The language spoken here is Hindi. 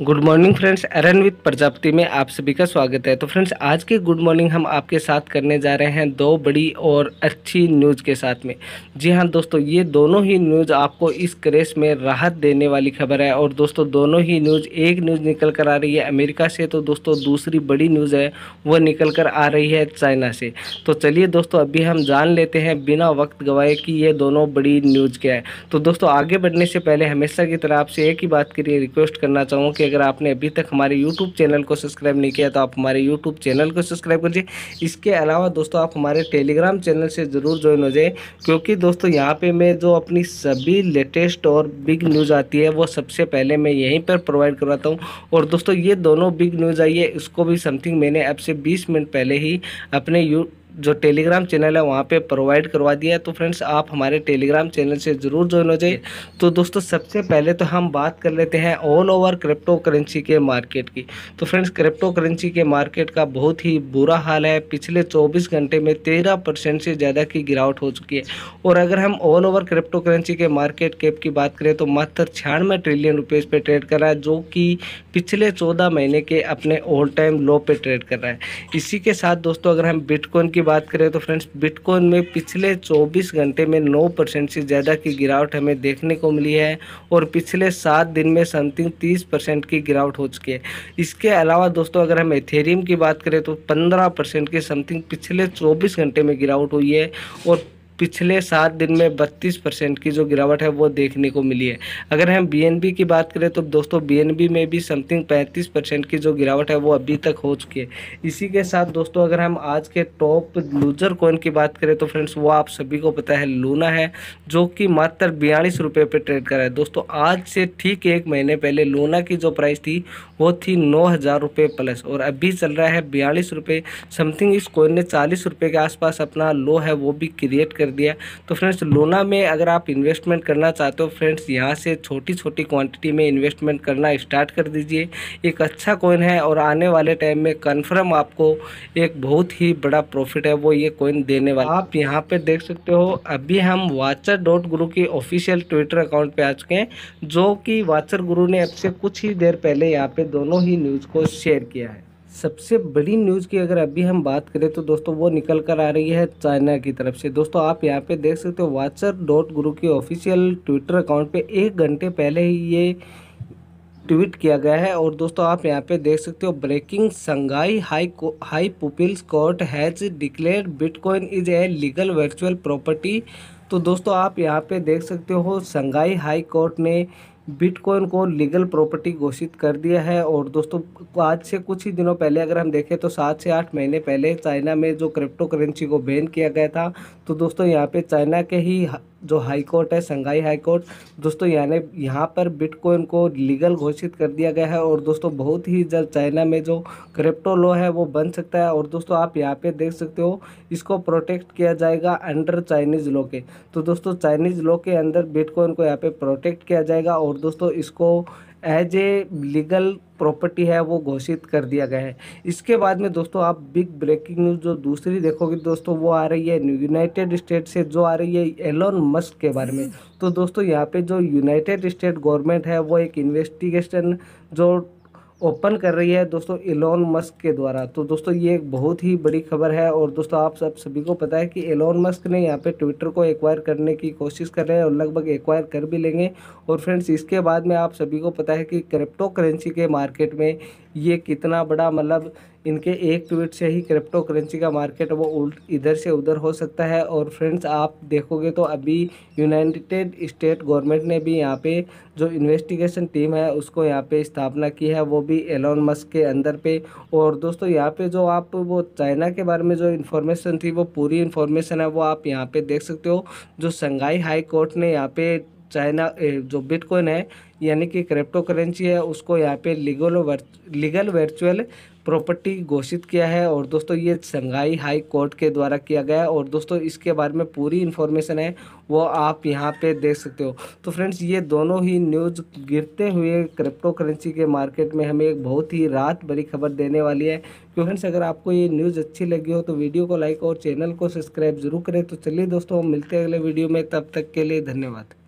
good morning friends earn with Prajapati में आप सभी का स्वागत है तो फ्रेंड्स आज के गुड मॉर्निंग हम आपके साथ करने जा रहे हैं दो बड़ी और अच्छी न्यूज़ के साथ में जी हाँ दोस्तों ये दोनों ही न्यूज़ आपको इस क्रेस में राहत देने वाली खबर है और दोस्तों दोनों ही न्यूज़ एक न्यूज़ निकल कर आ रही है अमेरिका से तो दोस्तों दूसरी बड़ी न्यूज़ है वह निकल कर आ रही है चाइना से तो चलिए दोस्तों अभी हम जान लेते हैं बिना वक्त गवाए कि ये दोनों बड़ी न्यूज़ क्या है तो दोस्तों आगे बढ़ने से पहले हमेशा की तरह आपसे एक ही बात के लिए रिक्वेस्ट करना चाहूँ कि देखिए अगर आपने अभी तक हमारे यूट्यूब चैनल को सब्सक्राइब नहीं किया तो आप हमारे यूट्यूब चैनल को सब्सक्राइब लीजिए इसके अलावा दोस्तों आप हमारे टेलीग्राम चैनल से ज़रूर ज्वाइन हो जाए क्योंकि दोस्तों यहाँ पर मैं जो अपनी सभी लेटेस्ट और बिग न्यूज़ आती है वो सबसे पहले मैं यहीं पर प्रोवाइड करवाता हूँ और दोस्तों ये दोनों बिग न्यूज़ आई है इसको भी समथिंग मैंने अब से बीस मिनट पहले ही अपने यू जो टेलीग्राम चैनल है वहाँ पे प्रोवाइड करवा दिया है तो फ्रेंड्स आप हमारे टेलीग्राम चैनल से ज़रूर ज्वाइन हो जाइए तो दोस्तों सबसे पहले तो हम बात कर लेते हैं ऑल ओवर क्रिप्टो करेंसी के मार्केट की तो फ्रेंड्स क्रिप्टो करेंसी के मार्केट का बहुत ही बुरा हाल है पिछले चौबीस घंटे में तेरह परसेंट से ज़्यादा की गिरावट हो चुकी है और अगर हम ऑल ओवर क्रिप्टो करेंसी के मार्केट कैप की बात करें तो मात्र छियानवे ट्रिलियन रुपीज़ पर ट्रेड कर रहा है जो कि पिछले चौदह महीने के अपने ऑल टाइम लो पे ट्रेड कर रहा है इसी के साथ दोस्तों अगर हम बिटकॉइन की की बात करें तो फ्रेंड्स बिटकॉइन में पिछले 24 घंटे में 9 परसेंट से ज़्यादा की गिरावट हमें देखने को मिली है और पिछले सात दिन में समथिंग 30 परसेंट की गिरावट हो चुकी है इसके अलावा दोस्तों अगर हम एथेरियम की बात करें तो 15 परसेंट की समथिंग पिछले 24 घंटे में गिरावट हुई है और पिछले सात दिन में 32 परसेंट की जो गिरावट है वो देखने को मिली है अगर हम बी की बात करें तो दोस्तों बी में भी समथिंग 35 परसेंट की जो गिरावट है वो अभी तक हो चुकी है इसी के साथ दोस्तों अगर हम आज के टॉप लूजर कॉइन की बात करें तो फ्रेंड्स वो आप सभी को पता है लूना है जो कि मात्र बयालीस रुपये पर ट्रेड करा है दोस्तों आज से ठीक एक महीने पहले लूना की जो प्राइस थी वो थी नौ हज़ार रुपये प्लस और अभी चल रहा है बयालीस रुपये समथिंग इस कॉइन ने चालीस रुपये के आसपास अपना लो है वो भी क्रिएट कर कर दिया तो फ्रेंड्स लोना में अगर आप इन्वेस्टमेंट करना चाहते हो फ्रेंड्स यहाँ से छोटी छोटी क्वांटिटी में इन्वेस्टमेंट करना स्टार्ट कर दीजिए एक अच्छा कोइन है और आने वाले टाइम में कन्फर्म आपको एक बहुत ही बड़ा प्रॉफिट है वो ये कोइन देने वाला आप यहाँ पर देख सकते हो अभी हम वाचर डॉट गुरु के ऑफिशियल ट्विटर अकाउंट पर आ चुके हैं जो कि वाचर गुरु ने अब से कुछ ही देर पहले यहाँ पर दोनों ही न्यूज़ को शेयर किया है सबसे बड़ी न्यूज़ की अगर अभी हम बात करें तो दोस्तों वो निकल कर आ रही है चाइना की तरफ से दोस्तों आप यहाँ पे देख सकते हो वाचर डॉट गुरु के ऑफिशियल ट्विटर अकाउंट पे एक घंटे पहले ही ये ट्वीट किया गया है और दोस्तों आप यहाँ पे देख सकते हो breaking Shanghai high high people's court has declared Bitcoin is a legal virtual property तो दोस्तों आप यहाँ पे देख सकते हो संघाई हाई कोर्ट ने बिटकॉइन को लीगल प्रॉपर्टी घोषित कर दिया है और दोस्तों आज से कुछ ही दिनों पहले अगर हम देखें तो सात से आठ महीने पहले चाइना में जो क्रिप्टो करेंसी को बैन किया गया था तो दोस्तों यहाँ पे चाइना के ही जो हाई कोर्ट है संघाई हाई कोर्ट दोस्तों यानी यहाँ पर बिटकॉइन को लीगल घोषित कर दिया गया है और दोस्तों बहुत ही जल्द चाइना में जो क्रिप्टो लॉ है वो बन सकता है और दोस्तों आप यहाँ पे देख सकते हो इसको प्रोटेक्ट किया जाएगा अंडर चाइनीज़ लॉ के तो दोस्तों चाइनीज़ लॉ के अंदर बिटकॉइन को यहाँ पे प्रोटेक्ट किया जाएगा और और दोस्तों इसको एज ए लीगल प्रॉपर्टी है वो घोषित कर दिया गया है इसके बाद में दोस्तों आप बिग ब्रेकिंग न्यूज़ जो दूसरी देखोगे दोस्तों वो आ रही है यूनाइटेड स्टेट से जो आ रही है एलोन मस्क के बारे में तो दोस्तों यहाँ पे जो यूनाइटेड स्टेट गवर्नमेंट है वो एक इन्वेस्टिगेशन जो ओपन कर रही है दोस्तों एलोन मस्क के द्वारा तो दोस्तों ये एक बहुत ही बड़ी खबर है और दोस्तों आप सब सभी को पता है कि एलोन मस्क ने यहाँ पे ट्विटर को एक्वायर करने की कोशिश कर रहे हैं और लगभग एक्वायर कर भी लेंगे और फ्रेंड्स इसके बाद में आप सभी को पता है कि क्रिप्टो करेंसी के मार्केट में ये कितना बड़ा मतलब इनके एक ट्वीट से ही क्रिप्टो करेंसी का मार्केट वो उल्ट इधर से उधर हो सकता है और फ्रेंड्स आप देखोगे तो अभी यूनाइटेड स्टेट गवर्नमेंट ने भी यहाँ पे जो इन्वेस्टिगेशन टीम है उसको यहाँ पे स्थापना की है वो भी एलोन मस्क के अंदर पे और दोस्तों यहाँ पे जो आप वो चाइना के बारे में जो इन्फॉर्मेशन थी वो पूरी इन्फॉर्मेशन है वो आप यहाँ पर देख सकते हो जो संघाई हाई कोर्ट ने यहाँ पर चाइना जो बिटकॉइन है यानी कि क्रिप्टो करेंसी है उसको यहाँ पे लीगल लीगल वर्चुअल प्रॉपर्टी घोषित किया है और दोस्तों ये संघाई हाई कोर्ट के द्वारा किया गया है और दोस्तों इसके बारे में पूरी इन्फॉर्मेशन है वो आप यहाँ पे देख सकते हो तो फ्रेंड्स ये दोनों ही न्यूज़ गिरते हुए क्रिप्टो करेंसी के मार्केट में हमें एक बहुत ही रात भरी खबर देने वाली है तो फ्रेंड्स अगर आपको ये न्यूज़ अच्छी लगी हो तो वीडियो को लाइक और चैनल को सब्सक्राइब जरूर करें तो चलिए दोस्तों मिलते हैं अगले वीडियो में तब तक के लिए धन्यवाद